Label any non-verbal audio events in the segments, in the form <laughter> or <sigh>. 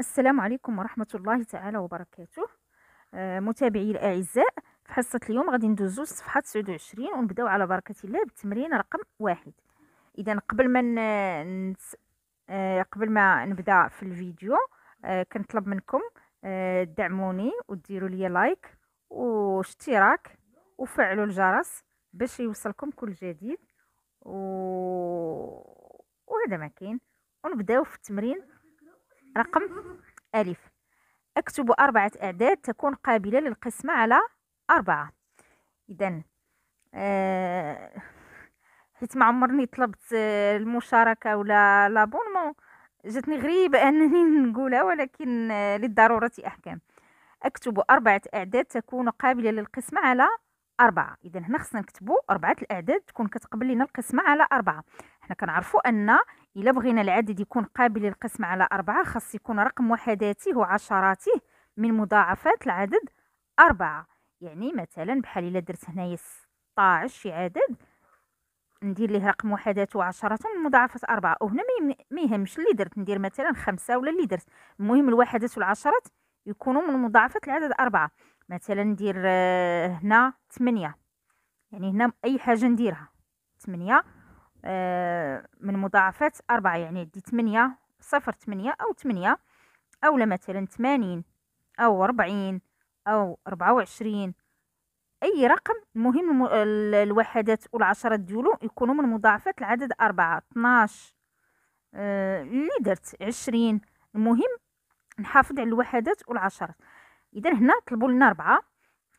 السلام عليكم ورحمة الله تعالى وبركاته آه متابعي الأعزاء في حصة اليوم غادي ندوزو صفحة 29 ونبداو على بركة الله بالتمرين رقم واحد إذا قبل ما نت... آه قبل ما نبدا في الفيديو آه كنطلب منكم آه، دعموني وديروا لي لايك واشتراك وفعلوا الجرس باش يوصلكم كل جديد و... وهذا ما كاين ونبداو في التمرين رقم ألف أكتب أربعة أعداد تكون قابلة للقسمة على أربعة إذا آه حيت ما عمرني طلبت آه، المشاركة ولا لابونمون جاتني غريبة أنني <laughs> نقولها ولكن آه، للضرورة أحكام أكتب أربعة أعداد تكون قابلة للقسمة على أربعة إذا هنا خصنا نكتبو أربعة الأعداد تكون كتقبل لنا القسمة على أربعة حنا كنعرفو أن إلا بغينا العدد يكون قابل للقسم على أربعة خاص يكون رقم وحداته وعشراته من مضاعفات العدد أربعة يعني مثلا بحال إلا درت هنايا 16 شي عدد ندير ليه رقم وحداته وعشراته من مضاعفات أربعة وهنا ما يهمش اللي درت ندير مثلا خمسة ولا اللي درت المهم الوحدات والعشرات يكونوا من مضاعفات العدد أربعة مثلا ندير آه، هنا 8 يعني هنا أي حاجة نديرها 8 آه، من مضاعفات أربعة يعني دي تمنية صفر تمنية أو تمنية أو مثلا ثمانين أو ربعين أو ربعة وعشرين أي رقم مهم الوحدات والعشرات ديالو يكونوا من مضاعفات العدد أربعة اثناش آه، اللي درت عشرين المهم نحافظ على الوحدات والعشرات إذا هنا طلبوا لنا ربعة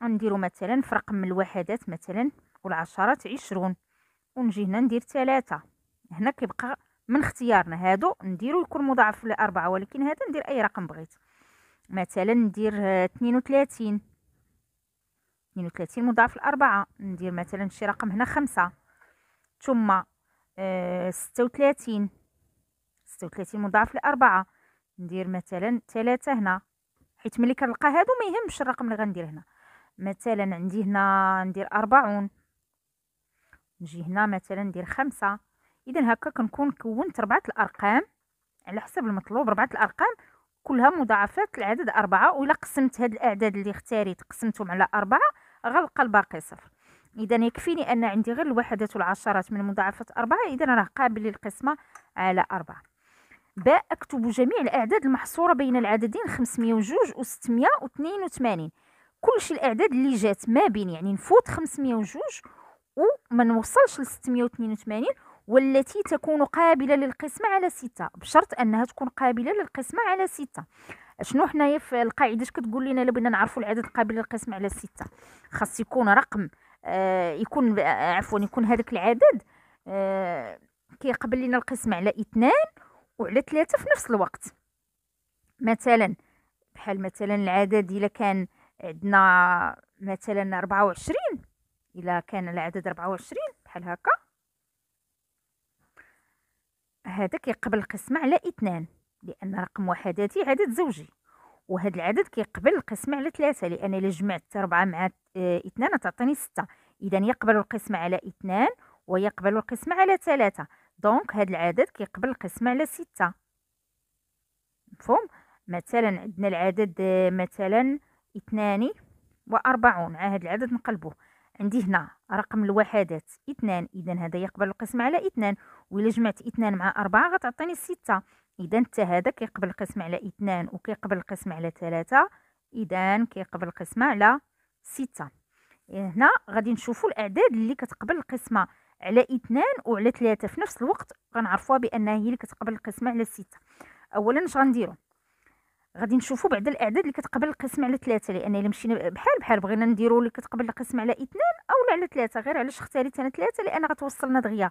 غنديرو مثلا في رقم من الوحدات مثلا والعشرات عشرون ونجي هنا ندير ثلاثة هنا كيبقى من اختيارنا هادو نديرو يكون مضاعف لأربعة ولكن هذا ندير أي رقم بغيت مثلا ندير اثنين وثلاثين اثنين وثلاثين مضاعف لأربعة ندير مثلا شي رقم هنا خمسة ثم آه، ستة وثلاثين ستة وثلاثين مضاعف لأربعة ندير مثلا ثلاثة هنا حيت ملي كنلقى هادو ما يهمش الرقم اللي غندير هنا مثلا عندي هنا ندير أربعون نجي هنا مثلا ندير خمسة اذا هكا كنكون كونت ربعة الارقام على حسب المطلوب ربعة الارقام كلها مضاعفات العدد أربعة وإلا قسمت هاد الأعداد اللي اختاريت قسمتهم على أربعة غلق الباقي صفر إذا يكفيني أن عندي غير الوحدات والعشرات من مضاعفات أربعة إذا راه قابل للقسمة على أربعة باء أكتب جميع الأعداد المحصورة بين العددين 502 و 682 كلشي الأعداد اللي جات ما بين يعني نفوت 502 وما نوصلش ل 682 والتي تكون قابلة للقسمة على 6 بشرط أنها تكون قابلة للقسمة على 6 شنو حنايا في القاعدة اش كتقول لنا الا بغينا نعرفوا العدد قابل للقسمة على 6 خاص يكون رقم آه يكون آه عفوا يكون هذاك العدد آه كيقبل لنا القسمة على 2 وعلى 3 في نفس الوقت مثلا بحال مثلا العدد إلا كان عندنا مثلا 24 الا كان العدد 24 بحال هكا هذا كيقبل القسمة على اثنان لان رقم وحداتي عدد زوجي وهذا العدد كيقبل القسمة على ثلاثة لان الا جمعت ربعة مع اثنان تعطيني ستة اذا يقبل القسمة على اثنان ويقبل القسمة على ثلاثة دونك هذا العدد كيقبل القسمة على ستة مفهوم مثلا عندنا العدد آه، مثلا اثنان وأربعون على هذا العدد نقلبوه عندي هنا رقم الوحدات اثنان اذا هذا يقبل القسم على اثنان وإلا جمعت اثنان مع أربعة غتعطيني ستة اذا حتى هذا كيقبل القسم على اثنان وكيقبل القسم على ثلاثة اذا كيقبل القسمة على ستة هنا غادي نشوفوا الاعداد اللي كتقبل القسمة على اثنان وعلى ثلاثة في نفس الوقت غنعرفوها بانها هي اللي كتقبل القسمة على ستة اولا اش غنديرو غادي نشوفوا بعد الاعداد اللي كتقبل القسم على ثلاثه لان الا مشينا بحال بحال بغينا نديروا اللي كتقبل القسم على اثنان اولا على ثلاثه غير علاش اختاريت انا ثلاثه لان غتوصلنا دغيا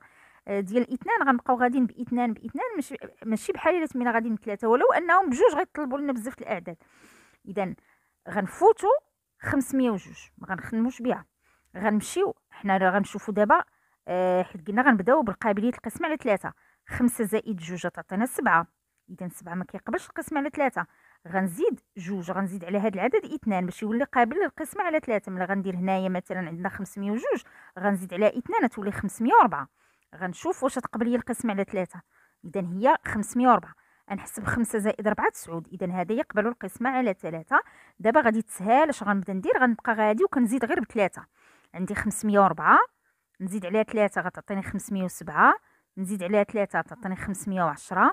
آه، ديال اثنان غنبقاو غاديين باثنان باثنان ماشي ماشي بحال الا تمينا غاديين بثلاثه ولو انهم بجوج غيطلبوا لنا بزاف الاعداد اذا غنفوتوا 502 ما غنخدموش بها غنمشيو حنا راه غنشوفوا دابا آه، حيت قلنا غنبداو بالقابليه القسم على ثلاثه خمسة زائد جوج تعطينا سبعة اذا سبعة ما كيقبلش القسم على ثلاثة غنزيد جوج غنزيد على هذا العدد اثنان باش يولي قابل للقسمه على ثلاثه ملي غندير هنايا مثلا عندنا 502 غنزيد على اثنان تولي 504 غنشوف واش تقبل لي القسمه على ثلاثه اذا هي 504 غنحسب 5 زائد 4 9 اذا هذا يقبل القسمه على ثلاثه دابا غادي تسهل اش غنبدا ندير غنبقى غادي وكنزيد غير بثلاثه عندي 504 نزيد عليها ثلاثه غتعطيني 507 نزيد عليها ثلاثه تعطيني 510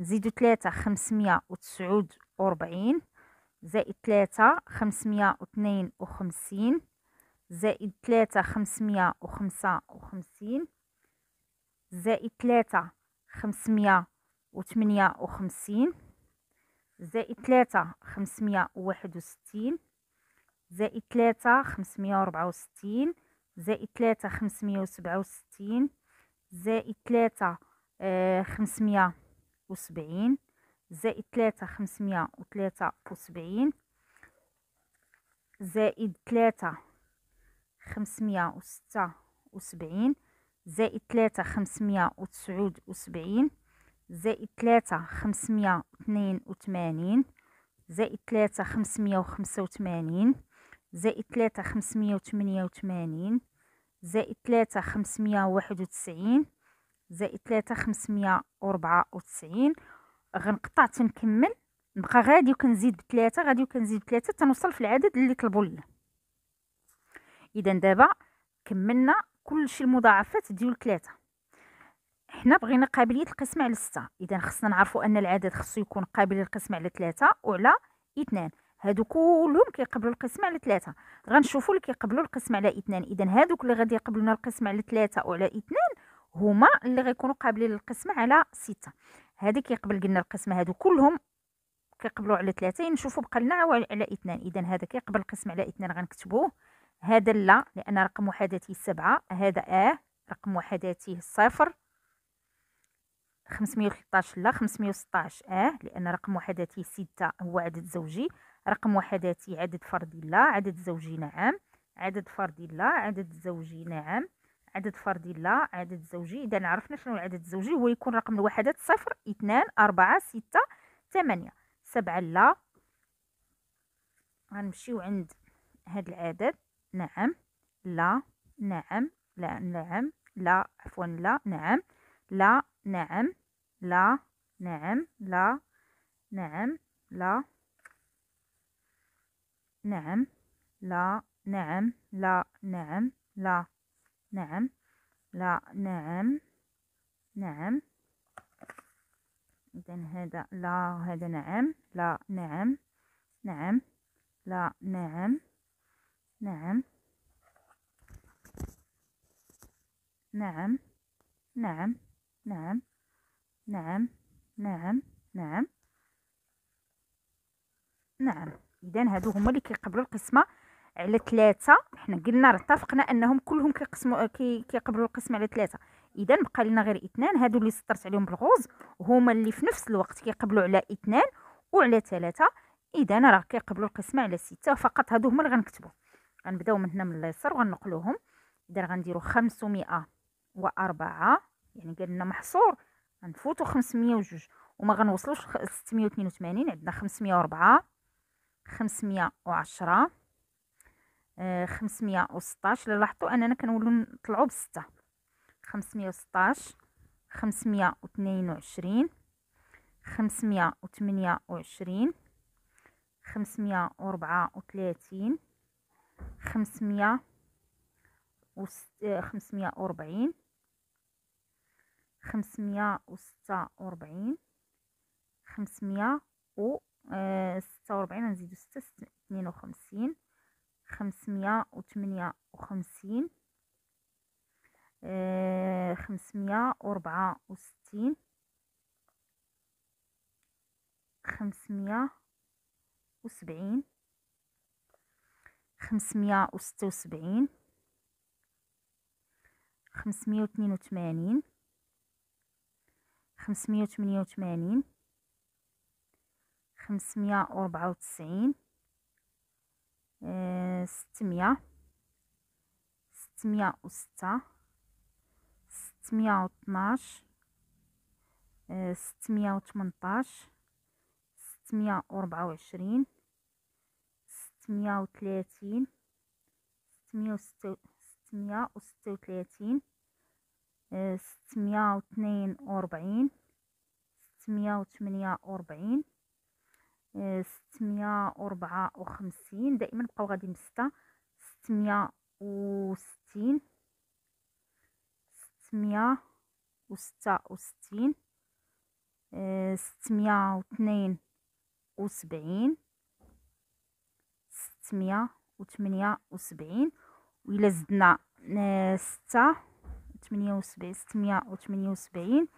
نزيدو تلاتة خمسمية وتسعود وربعين زائد تلاتة خمسمية واثنين وخمسين زائد تلاتة خمسمية وخمسة وخمسين زائد تلاتة خمسمية وتمنية وخمسين زائد تلاتة خمسمية وواحد وستين زائد تلاتة خمسمية وربعة وستين زائد تلاتة خمسمية وسبعة وستين زائد تلاتة آه، خمسمية وسبعين زائد تلاتة خمسمية وتلاتة وسبعين زائد تلاتة خمسمية وستة وسبعين زائد تلاتة خمسمية وتسعود وسبعين زائد تلاتة خمسمية اثنين وثمانين زائد تلاتة خمسمية وخمسة وثمانين زائد تلاتة خمسمية وثمانية وثمانين زائد تلاتة خمسمية واحد وتسعين زائد ثلاثة خمسمية وربعة وتسعين غنقطع تنكمل نبقى غادي وكنزيد بثلاثة غادي وكنزيد بثلاثة تنوصل في العدد اللي طلبوا ليا اذا دابا كملنا كلشي المضاعفات ديال ثلاثة حنا بغينا قابلية القسم على ستة اذا خصنا نعرفوا ان العدد خصو يكون قابل للقسم على ثلاثة وعلى اثنان هادو كلهم كيقبلوا القسم على ثلاثة غنشوفوا اللي كيقبلوا القسم على اثنان اذا هادوك اللي غادي يقبلونا القسم على ثلاثة وعلى اثنان هما اللي غيكونوا قابلين للقسمه على ستة هذه كيقبل قلنا القسمه هادو كلهم كيقبلوا على ثلاثه نشوفوا بقى لنا على اثنان اذا هذا كيقبل القسم على اثنان غنكتبوه هذا لا لان رقم وحداتي سبعة هذا اه رقم وحداتي صفر 513 لا 516 اه لان رقم وحداتي ستة هو عدد زوجي رقم وحداتي عدد فردي لا عدد زوجي نعم عدد فردي لا عدد زوجي نعم عدد فردي لا عدد زوجي اذا عرفنا شنو العدد الزوجي هو يكون رقم الوحدات صفر اثنان أربعة ستة ثمانية سبعة لا غنمشيو عند هاد العدد نعم لا نعم لا نعم لا عفوا لا نعم لا نعم لا نعم لا نعم لا نعم لا نعم لا نعم لا نعم لا نعم نعم إذا هذا لا هذا نعم لا نعم نعم لا نعم نعم نعم نعم نعم نعم نعم نعم نعم إذا هادو هما اللي كيقبلوا القسمة على ثلاثة حنا قلنا اتفقنا انهم كلهم كيقسموا كيقبلوا القسم على ثلاثة اذا بقى لنا غير اثنان هادو اللي سطرت عليهم بالغوز هما اللي في نفس الوقت كيقبلوا على اثنان وعلى ثلاثة اذا راه كيقبلوا القسمة على ستة فقط هادو هما اللي غنكتبو غنبداو من هنا من اليسار وغنقلوهم اذا غنديرو خمسمائة وأربعة يعني قال لنا محصور خمسمية وجوج وما غنوصلوش وثمانين عندنا خمسمية خمسمية وعشرة آه، خمسمية وستاش لاحظتوا اننا كنولوا نطلعو بستة خمسمية 516 خمسمية 528 534 خمسمية 546 546 خمسمية وربعة خمسمية آه، خمسمية خمسمية خمسمية غنزيدو آه، ستة خمسمية وثمانية وخمسين آه، خمسمية وربعة وستين خمسمية وسبعين خمسمية وستة وسبعين خمسمية واتنين وثمانين خمسمية وثمانية وثمانين خمسمية وربعة وتسعين ستمية ستمية وستة ستمية وطناش آه، ستمية وتمنطاش ستمية وربعة وعشرين ستمية وثلاثين ستمية وستة ستمية وستة وثلاثين آه، ستمية واثنين وربعين ستمية وثمانية وربعين ستمية وربعة وخمسين دائما نبقاو غادي بستة ستمية وستين ستمية وستة وستين آه، ستمية واثنين وسبعين ستمية وثمانية وسبعين وإلا زدنا آه، ستة ثمانية وسبعين ستمية وثمانية وسبعين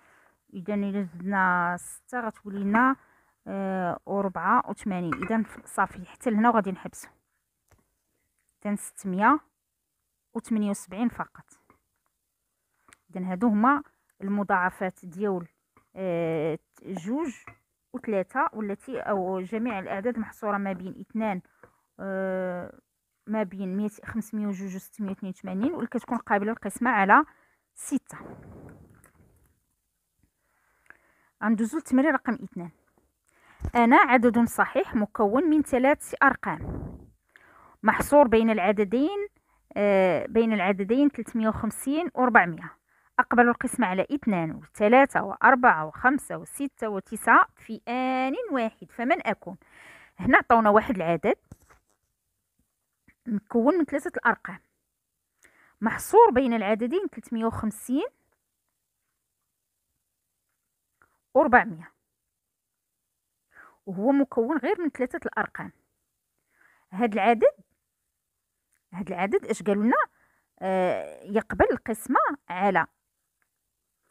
إذا إلا زدنا ستة غتولي آه وربعة وثمانين اذا صافي حتى لهنا وغادي نحبسو اذا ستمية وثمانية وسبعين فقط اذا هادو هما المضاعفات ديال آه جوج وثلاثة والتي او جميع الاعداد محصورة ما بين اثنان آه ما بين مية خمسمية وجوج وستمية وثنين وثمانين واللي كتكون قابلة للقسمة على ستة غندوزو للتمرين رقم اثنان أنا عدد صحيح مكون من ثلاث أرقام محصور بين العددين آه بين العددين 350 و 400 أقبل القسمة على اثنان وثلاثة وأربعة وخمسة وستة وتسعة في آن واحد فمن أكون هنا عطونا واحد العدد مكون من ثلاثة الأرقام محصور بين العددين 350 و 400 وهو مكون غير من ثلاثة الأرقام هاد العدد هاد العدد اش قالوا لنا آه، يقبل القسمة على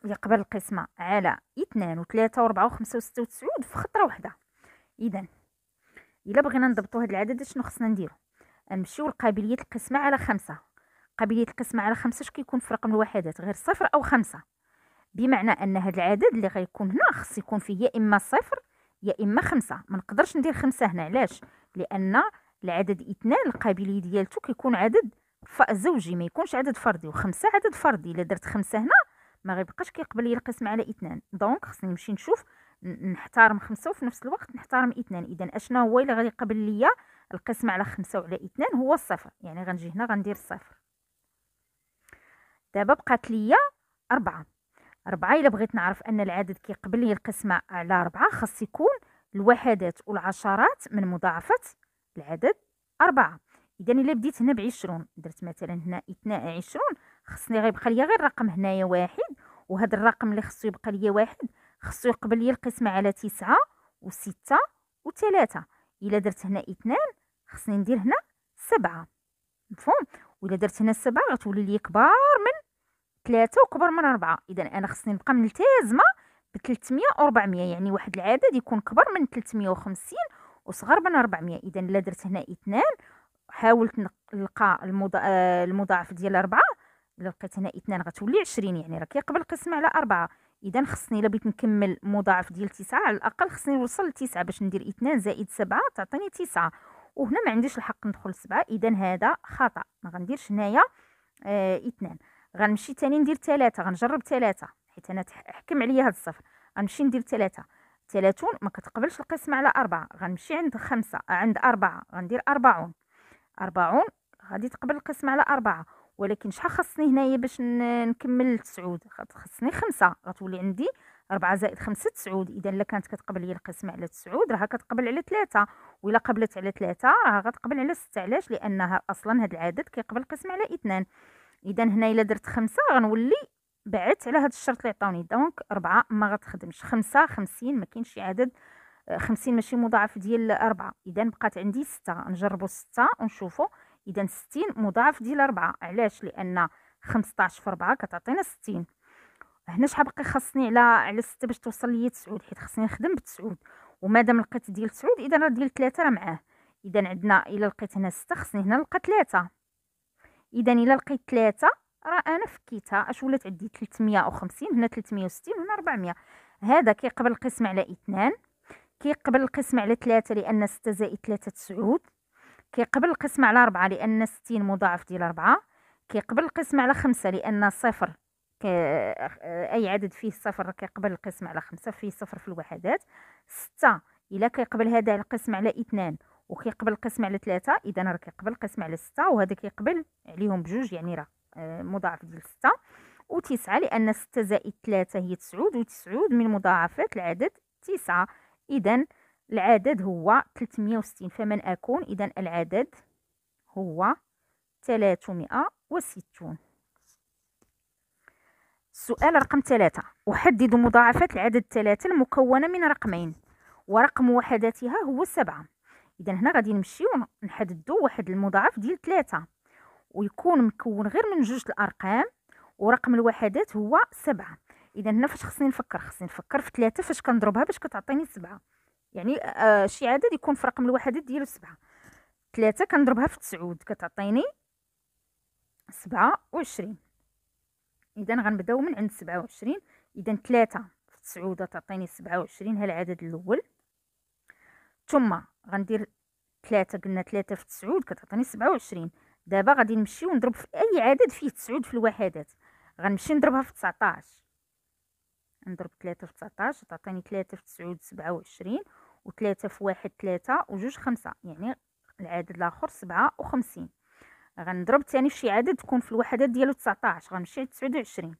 يقبل القسمة على و5 و6 و9 في خطرة واحدة إذا إلا بغينا نضبطوا هاد العدد شنو خصنا نديرو نمشيو لقابلية القسمة على خمسة قابلية القسمة على خمسة اش كيكون في رقم الوحدات غير صفر أو خمسة بمعنى أن هاد العدد اللي غيكون هنا خص يكون فيه يا إما صفر يا اما خمسه ما نقدرش ندير خمسه هنا علاش لان العدد اثنان القابليه ديالته كيكون عدد زوجي ما يكونش عدد فردي وخمسه عدد فردي الا درت خمسه هنا ما غيبقاش كيقبل لي القسم على اثنان دونك خصني نمشي نشوف نحترم خمسة وفي نفس الوقت نحترم اثنان اذا اشنا هو اللي غيقبل ليا القسم على خمسة وعلى اثنان هو الصفر يعني غنجي هنا غندير الصفر دابا بقات ليا أربعة أربعة إلا بغيت نعرف أن العدد كيقبل لي القسمة على أربعة خاص يكون الوحدات والعشرات من مضاعفة العدد أربعة إذا إلا بديت هنا بعشرون درت مثلا هنا اثنا عشرون خصني غيبقى ليا غير رقم هنايا واحد وهذا الرقم اللي خصو يبقى ليا واحد خصو يقبل لي القسمة على تسعة وستة وثلاثة إلا درت هنا اثنان خصني ندير هنا سبعة مفهوم وإلا درت هنا سبعة غتولي لي كبار من ثلاثة وكبر من أربعة إذا أنا خصني نبقى ملتزمة ب 300 و 400 يعني واحد العدد يكون كبر من 350 وصغر من 400 إذا إلا درت هنا اثنان حاولت نلقى المضا... آه، المضاعف ديال أربعة إلا لقيت هنا اثنان غتولي 20 يعني راه كيقبل القسمة على أربعة إذا خصني إلا بغيت نكمل مضاعف ديال تسعة على الأقل خصني نوصل لتسعة باش ندير اثنان زائد سبعة تعطيني تسعة وهنا ما عنديش الحق ندخل سبعة إذا هذا خطأ ما غنديرش هنايا آه، اثنان آه غنمشي تاني ندير ثلاثة غنجرب ثلاثة حيت انا حكم عليا هاد الصفر غنمشي ندير ثلاثة ثلاثون ما كتقبلش القسمة على أربعة غنمشي عند خمسة عند أربعة غندير أربعون أربعون غادي تقبل القسمة على أربعة ولكن شحال خصني هنايا باش نكمل تسعود خصني خمسة غتولي عندي أربعة زائد خمسة تسعود إذا إلا كانت كتقبل لي القسمة على تسعود راها كتقبل على ثلاثة وإلا قبلت على ثلاثة راها غتقبل على ستة علاش لأنها أصلا هاد العدد كيقبل القسمة على اثنان اذا هنا الا درت خمسة غنولي بعدت على هذا الشرط اللي عطاوني دونك أربعة ما غتخدمش خمسة خمسين ما كاينش شي عدد آه، خمسين ماشي مضاعف ديال أربعة إذا بقات عندي ستة نجربو ستة ونشوفو إذا ستين مضاعف ديال أربعة علاش لأن خمسطاش في ربعة كتعطينا ستين هنا شحال باقي خاصني على على ستة باش توصل ليا تسعود حيت خاصني نخدم بتسعود ومادام لقيت ديال تسعود إذا راه ديال تلاتة راه معاه إذا عندنا إلا لقيت هنا ستة خاصني هنا نلقى تلاتة اذا الا لقيت ثلاثة راه انا فكيتها اش ولات عندي 350 هنا 360 هنا 400 هذا كيقبل القسم على اثنان كيقبل القسم على ثلاثة لان 6 زائد 3 تسعود كيقبل القسم على 4 لان 60 مضاعف ديال 4 كيقبل القسم على 5 لان صفر آه، اي عدد فيه صفر كيقبل القسم على 5 فيه صفر في الوحدات 6 الا كيقبل هذا القسم على 2 وكيقبل القسم على ثلاثة اذا راه كيقبل القسم على ستة وهذا كيقبل عليهم بجوج يعني راه آه، مضاعف ديال ستة وتسعة لان ستة زائد ثلاثة هي تسعود وتسعود من مضاعفات العدد تسعة اذا العدد هو ستين فمن اكون اذا العدد هو ستون السؤال رقم ثلاثة أحدد مضاعفات العدد ثلاثة المكونة من رقمين ورقم وحداتها هو سبعة اذا هنا غادي نمشيو نحددو واحد المضاعف ديال ثلاثة ويكون مكون غير من جوج الارقام ورقم الوحدات هو سبعة اذا هنا فاش خصني نفكر خصني نفكر في ثلاثة فاش كنضربها باش كتعطيني سبعة يعني آه،, آه شي عدد يكون في رقم الوحدات ديالو سبعة ثلاثة كنضربها في تسعود كتعطيني سبعة وعشرين اذا غنبداو من عند سبعة وعشرين اذا ثلاثة في تسعود تعطيني سبعة وعشرين ها العدد الاول ثم غندير ثلاثة قلنا ثلاثة في تسعود كتعطيني سبعة وعشرين دابا غادي نمشي ونضرب في اي عدد فيه تسعود في الوحدات غنمشي نضربها في تسعطاش نضرب ثلاثة في تسعطاش تعطيني ثلاثة في تسعود سبعة وعشرين وثلاثة في واحد ثلاثة وجوج خمسة يعني العدد الاخر سبعة وخمسين غنضرب تاني في شي عدد تكون في الوحدات ديالو تسعطاش غنمشي لتسعود وعشرين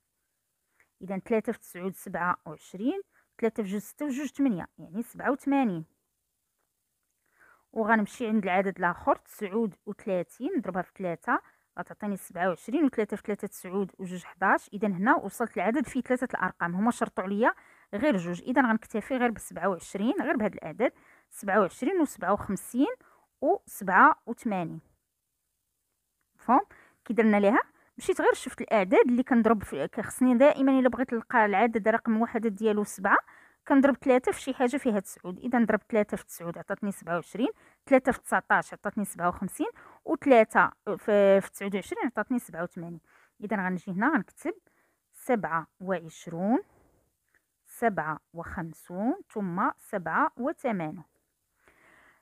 اذا ثلاثة في تسعود سبعة وعشرين ثلاثة في جوج ستة وجوج تمنية يعني سبعة وثمانين وغنمشي عند العدد الاخر تسعود وثلاثين نضربها في ثلاثة غتعطيني سبعة وعشرين وثلاثة في ثلاثة تسعود وجوج حداش اذا هنا وصلت العدد فيه ثلاثة الارقام هما شرطوا عليا غير جوج اذا غنكتفي غير بسبعة وعشرين غير بهاد العدد سبعة وعشرين وسبعة وخمسين وسبعة وثمانين مفهوم كي درنا ليها مشيت غير شفت الاعداد اللي كنضرب في خصني دائما الا بغيت نلقى العدد رقم واحد ديالو سبعة كنضرب 3 في شي حاجه فيها 9 اذا ضربت 3 في 9 عطاتني 27 3 في 19 عطاتني 57 و3 في 29 عطاتني 87 اذا غنجي هنا غنكتب 27 57 ثم 87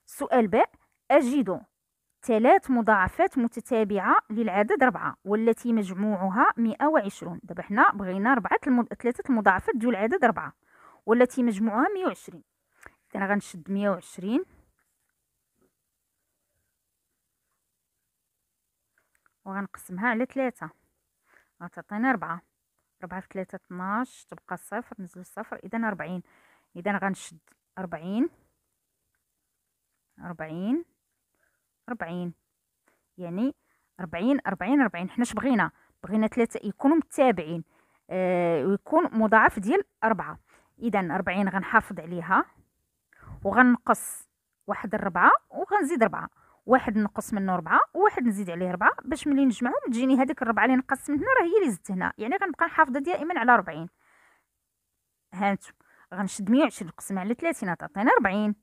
سؤال باء أجد ثلاث مضاعفات متتابعة للعدد ربعة والتي مجموعها 120 دابا حنا بغينا ربعة ثلاثة المضاعفات ديال العدد ربعة والتي مجموعها 120 انا غنشد 120 وغنقسمها على ثلاثة غتعطينا ربعة ربعة في ثلاثة 12 تبقى صفر نزل صفر اذا ربعين اذا غنشد ربعين ربعين ربعين يعني ربعين ربعين ربعين حنا شبغينا بغينا ثلاثة يكونوا متابعين آه ويكون مضاعف ديال 4 اذا 40 غنحافظ عليها وغنقص واحد الربعة وغنزيد ربعة واحد نقص منه ربعة وواحد نزيد عليه ربعة باش ملي نجمعهم تجيني هذيك الربعة اللي نقص من هنا راه هي اللي زدت هنا يعني غنبقى نحافظ دائما على ربعين هانتو غنشد مية نقسمها على تلاتين تعطينا ربعين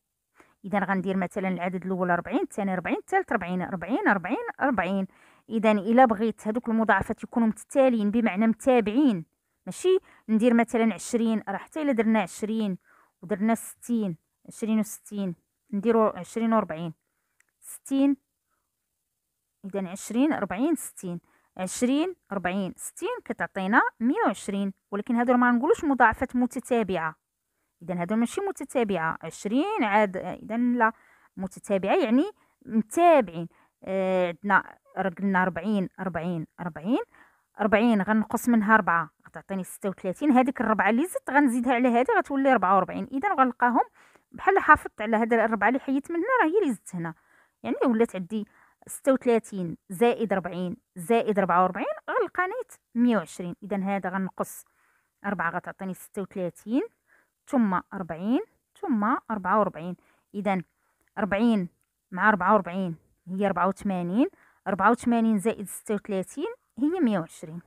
اذا غندير مثلا العدد الاول ربعين الثاني ربعين الثالث ربعين ربعين ربعين ربعين اذا الا بغيت هذوك المضاعفات يكونوا متتاليين بمعنى متابعين ماشي ندير مثلا عشرين راه حتى الا درنا عشرين ودرنا ستين عشرين وستين نديرو عشرين وربعين ستين اذا عشرين ربعين ستين عشرين ربعين ستين كتعطينا مية وعشرين ولكن هادو ما نقولوش مضاعفات متتابعة اذا هادو ماشي متتابعة عشرين عاد اذا لا متتابعة يعني متابعين آه، عندنا آه قلنا ربعين ربعين ربعين ربعين غنقص منها ربعة غتعطيني 36 هذيك الربعه اللي زدت غنزيدها على هذه غتولي 44 اذا غنلقاهم بحال حافظت على هذه الربعه اللي حيدت من هنا راه هي اللي زدت هنا يعني ولات عندي 36 زائد 40 زائد 44 غنلقى 120 اذا هذا غنقص 4 غتعطيني 36 ثم 40 ثم 44 اذا 40 مع 44 هي 84 84 زائد 36 هي 120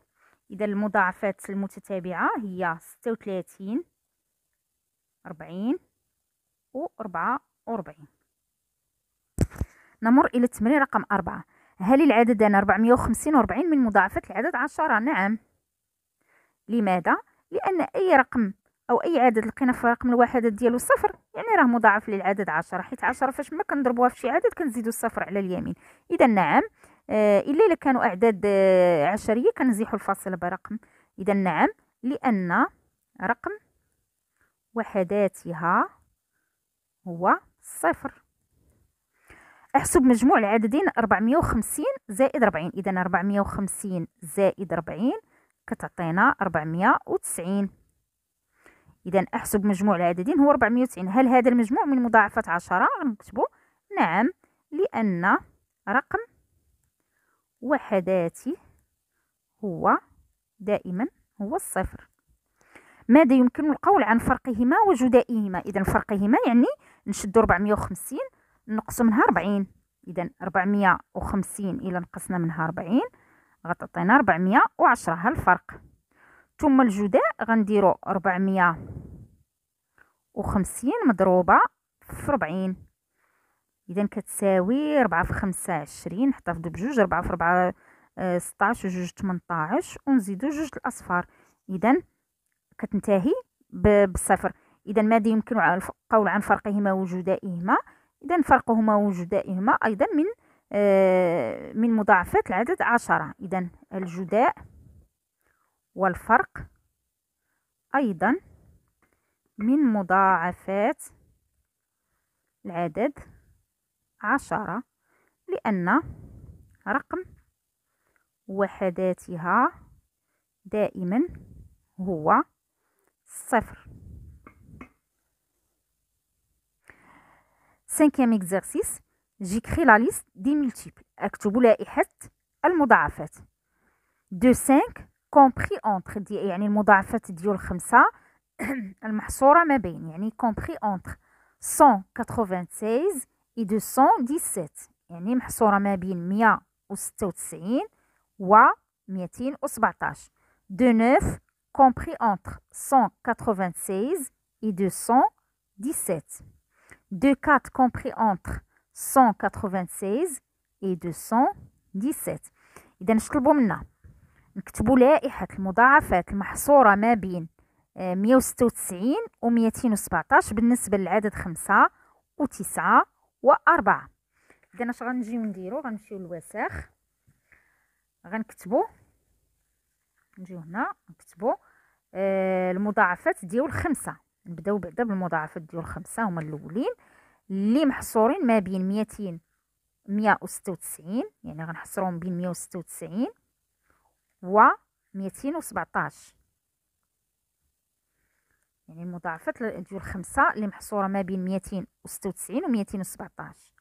إذا المضاعفات المتتابعة هي ستة وثلاثين أربعين وربعة وربعين نمر إلى التمرين رقم أربعة هل العدد العددان 450 و 40 من مضاعفات العدد عشرة؟ نعم لماذا؟ لأن أي رقم أو أي عدد لقينا في رقم الوحدات ديالو صفر يعني راه مضاعف للعدد عشرة حيت عشرة فاش ما كنضربوها في شي عدد كنزيدو الصفر على اليمين إذا نعم آه، الا الا كانوا أعداد آه، عشرية كنزيحوا الفاصل برقم إذا نعم لأن رقم وحداتها هو صفر احسب مجموع العددين 450 زائد 40 اذا 450 زائد 40 كتعطينا 490 اذا احسب مجموع العددين هو 490 هل هذا المجموع من مضاعفات 10 غنكتبوا نعم لان رقم وحداتي هو دائما هو الصفر ماذا يمكن القول عن فرقهما وجدائهما اذا فرقهما يعني نشدو 450 نقص منها 40 اذا 450 الى نقصنا منها 40 غتعطينا 410 ها الفرق ثم الجداء غنديرو 450 مضروبه في 40 اذا كتساوي ربعة في خمسة عشرين نحتفظوا بجوج ربعة في ربعة آه، ستاعش وجوج 18 ونزيدو جوج الاصفار اذا كتنتهي بالصفر اذا ماذا يمكن القول عن فرقهما وجودائهما اذا فرقهما وجودائهما ايضا من آه، من مضاعفات العدد عشرة اذا الجداء والفرق ايضا من مضاعفات العدد عشرة لأن رقم وحداتها دائما هو صفر cinquième اكزرسيس j'écris la liste des multiples اكتب لائحة المضاعفات دو 5 كومبخي entre دي يعني المضاعفات ديال الخمسة المحصورة ما بين يعني كومبخي entre 196 اي دو سون ديسيت يعني محصورة ما بين مية وستة وتسعين و ميتين وسبعتاش دو نوف كومبري انتر سون كاتروفان سيز اي دو سون ديسات دو كات كومبري انتر سون كاتروفان سيز اي دو سون ديسيت إذا نطلبوا منا نكتبو لائحة المضاعفات المحصورة ما بين آه، مية وستة وتسعين و ميتين وسبعتاش بالنسبة للعدد خمسة وتسعة وأربعة إذن اش غنجيو نديرو غنمشيو للوساخ غنكتبو نجيو هنا نكتبو آه المضاعفات ديال خمسة نبداو بعدا بالمضاعفات ديال خمسة هما الأولين اللي محصورين ما بين ميتين مية وستة وتسعين يعني غنحصرهم بين مية وستة وتسعين و ميتين وسبعطاش يعني المضاعفات ديال خمسة اللي محصورة ما بين ميتين وستة وتسعين وميتين وسبعطاش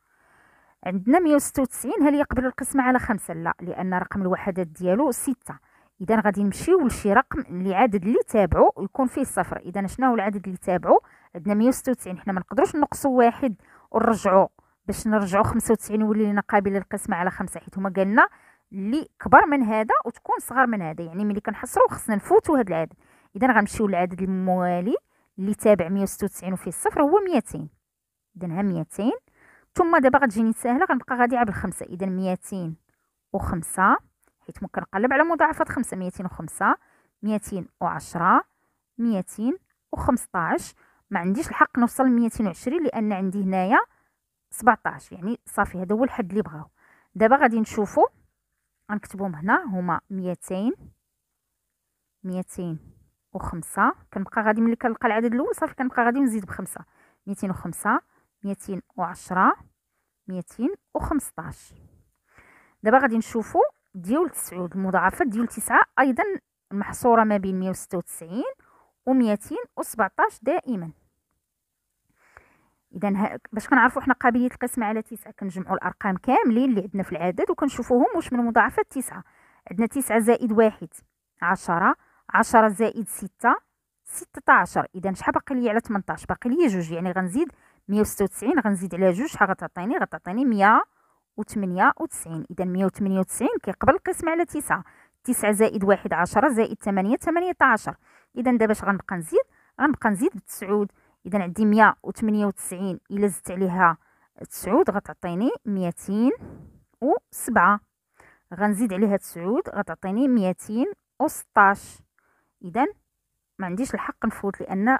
عندنا مية وستة وتسعين هل يقبل القسمة على خمسة لا لأن رقم الوحدات ديالو ستة إذا غادي نمشيو لشي رقم عدد اللي تابعو يكون فيه صفر إذا شنو هو العدد اللي تابعو عندنا مية وستة وتسعين حنا ما نقدروش نقصوا واحد ونرجعو باش نرجعو خمسة وتسعين يولي لينا قابل للقسمة على خمسة حيت هما قالنا اللي كبر من هذا وتكون صغر من هذا يعني ملي كنحصرو خصنا نفوتو هاد العدد اذا غنمشيو للعدد الموالي اللي تابع 196 وفيه الصفر هو 200 اذا ها 200 ثم دابا غتجيني ساهله غنبقى غادي على بالخمسه اذا 205 حيت ممكن نقلب على مضاعفات 5 205 210 215 ما عنديش الحق نوصل 220 لان عندي هنايا 17 يعني صافي هذا هو الحد اللي بغاو دابا غادي نشوفو غنكتبهم هنا هما 200 200 وخمسة كنبقى غادي ملي كنلقى العدد الاول صافي كنبقى غادي نزيد بخمسة ميتين وخمسة ميتين وعشرة ميتين وخمسطاش دابا غادي نشوفو ديال تسعود المضاعفات ديال تسعة أيضا محصورة ما بين مية وستة وتسعين وميتين وسبعطاش دائما اذا باش كنعرفو حنا قابليه القسمة على تسعة كنجمعو الارقام كاملين اللي عندنا في العدد وكنشوفوهم واش من مضاعفات تسعة عندنا تسعة زائد واحد عشرة عشرة زائد ستة ستة عشر إذا شحال باقي لي على تمنطاش باقي لي جوج يعني غنزيد مية وستة وتسعين غنزيد على جوج شحال غتعطيني غتعطيني مية وتمنية وتسعين إذا مية وتمنية وتسعين كيقبل القسمة على تسعة تسعة زائد واحد عشرة زائد تمانية تمانية عشر إذا دابا اش غنبقى نزيد غنبقى نزيد بتسعود إذا عندي مية وتمنية وتسعين إلا زدت عليها تسعود غتعطيني ميتين وسبعة غنزيد عليها تسعود غتعطيني ميتين وستاش اذا ما عنديش الحق نفوت لان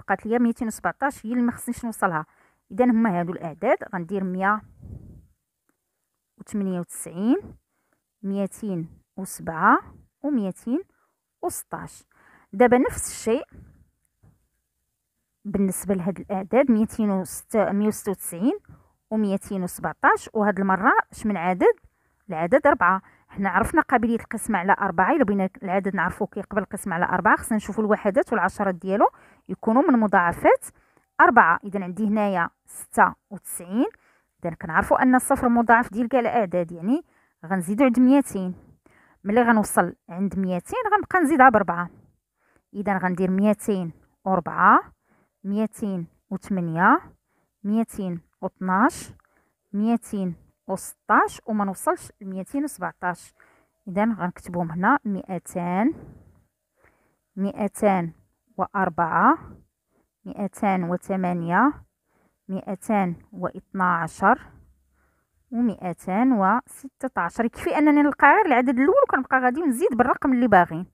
بقات ليا 217 هي اللي ما خصنيش نوصلها اذا هما هادو الاعداد غندير 198 207 و 216 دابا نفس الشيء بالنسبه لهاد الاعداد 296 و 217 وهاد المره اش من عدد العدد 4 حنا عرفنا قابليه القسم على أربعة الا بغينا العدد نعرفو كيقبل القسم على أربعة خصنا نشوفو الوحدات والعشرات ديالو يكونوا من مضاعفات أربعة إذا عندي هنايا ستة وتسعين إذا كنعرفو أن الصفر مضاعف ديال كاع الأعداد يعني غنزيدو عند ميتين ملي غنوصل عند ميتين غنبقى نزيدها بربعة إذا غندير ميتين ربعة ميتين وثمانية ميتين وطناش ميتين وستاش وما نوصلش لميتين وسبعتاش اذا غنكتبهم هنا مئتان مئتان وأربعة مئتان وثمانية مئتان واثنا عشر ومئتان وستة عشر يكفي أنني نلقى غير العدد الأول وكنبقى غادي نزيد بالرقم اللي باغي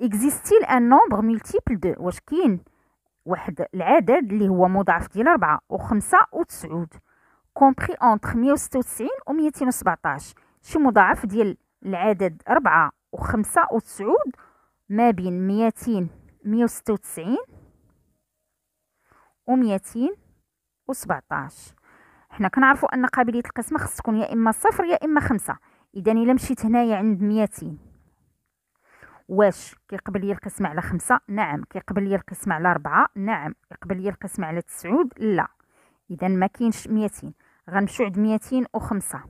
اكزيستيل ان نومبغ ملتيبل دو واش كاين واحد العدد اللي هو مضاعف ديال أربعة وخمسة وتسعود كومبري اونتر 196 و 217 شي مضاعف ديال العدد 4 و5 و9 ما بين 200 196 و 217 حنا كنعرفوا ان قابليه القسمه خص تكون يا اما صفر يا اما خمسة اذا الا مشيت هنايا عند 200 واش كيقبل لي القسمه على خمسة نعم كيقبل لي القسمه على ربعة نعم يقبل لي القسمه على تسعود لا اذا ما كاينش 200 غنمشيو عند ميتين وخمسة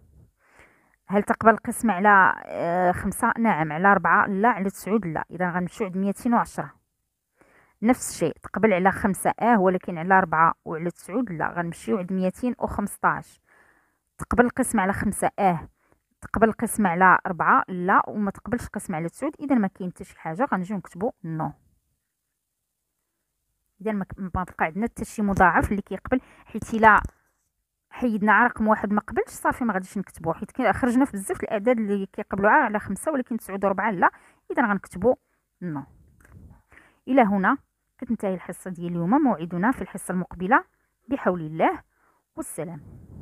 هل تقبل القسم على آه خمسة نعم على ربعة لا على تسعود لا إذا غنمشيو عند ميتين وعشرة نفس الشيء تقبل على خمسة اه ولكن على ربعة وعلى تسعود لا غنمشيو عند ميتين وخمسطاش تقبل القسم على خمسة اه تقبل القسم على ربعة لا وما تقبلش القسم على تسعود إذا ما كاين حتى شي حاجة غنجيو نكتبو نو إذا ما تبقى عندنا حتى شي مضاعف اللي كيقبل حيت إلا حيدنا رقم واحد ما قبلش صافي ما غاديش نكتبو حيت خرجنا في بزاف الاعداد اللي كيقبلوا عا على خمسة ولكن تسعود وربعة لا اذا غنكتبو نو الى هنا كتنتهي الحصه ديال اليوم موعدنا في الحصه المقبله بحول الله والسلام